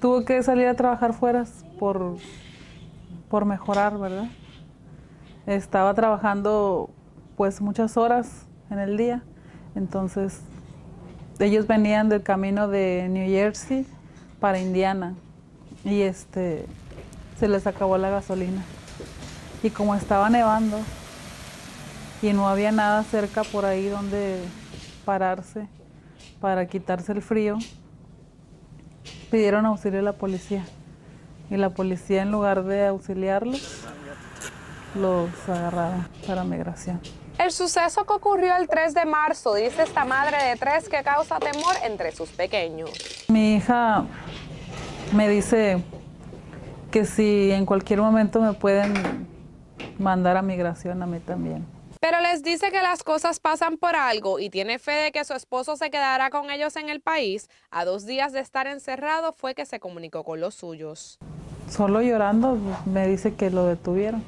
Tuvo que salir a trabajar fuera por, por mejorar, ¿verdad? Estaba trabajando pues muchas horas en el día, entonces ellos venían del camino de New Jersey para Indiana y este se les acabó la gasolina. Y como estaba nevando y no había nada cerca por ahí donde pararse para quitarse el frío, pidieron auxilio a la policía. Y la policía, en lugar de auxiliarlos, los agarraba para migración. El suceso que ocurrió el 3 de marzo, dice esta madre de tres, que causa temor entre sus pequeños. Mi hija me dice que si en cualquier momento me pueden mandar a migración a mí también. Pero les dice que las cosas pasan por algo y tiene fe de que su esposo se quedará con ellos en el país. A dos días de estar encerrado fue que se comunicó con los suyos. Solo llorando pues, me dice que lo detuvieron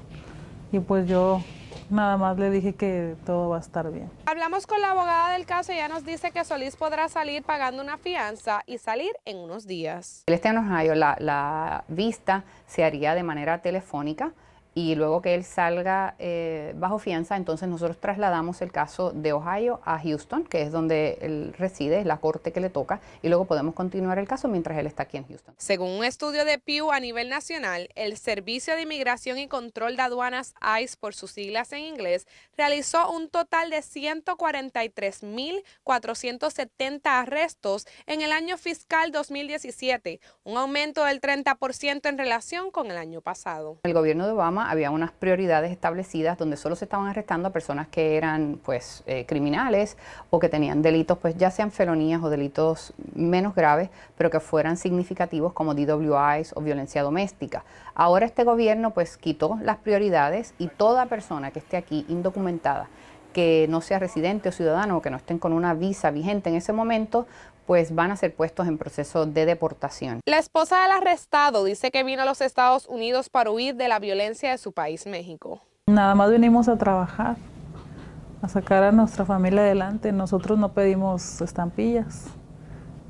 y pues yo nada más le dije que todo va a estar bien. Hablamos con la abogada del caso y ella nos dice que Solís podrá salir pagando una fianza y salir en unos días. El este en Ohio, la, la vista se haría de manera telefónica y luego que él salga eh, bajo fianza, entonces nosotros trasladamos el caso de Ohio a Houston, que es donde él reside, es la corte que le toca, y luego podemos continuar el caso mientras él está aquí en Houston. Según un estudio de Pew a nivel nacional, el Servicio de Inmigración y Control de Aduanas, ICE por sus siglas en inglés, realizó un total de 143.470 arrestos en el año fiscal 2017, un aumento del 30% en relación con el año pasado. El gobierno de Obama había unas prioridades establecidas donde solo se estaban arrestando a personas que eran pues eh, criminales o que tenían delitos, pues ya sean felonías o delitos menos graves, pero que fueran significativos como DWIs o violencia doméstica. Ahora este gobierno pues quitó las prioridades y toda persona que esté aquí indocumentada que no sea residente o ciudadano o que no estén con una visa vigente en ese momento, pues van a ser puestos en proceso de deportación. La esposa del arrestado dice que vino a los Estados Unidos para huir de la violencia de su país, México. Nada más vinimos a trabajar, a sacar a nuestra familia adelante. Nosotros no pedimos estampillas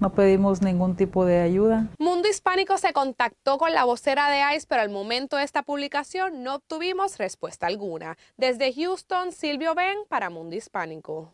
no pedimos ningún tipo de ayuda. Mundo Hispánico se contactó con la vocera de ICE, pero al momento de esta publicación no obtuvimos respuesta alguna. Desde Houston, Silvio Ben para Mundo Hispánico.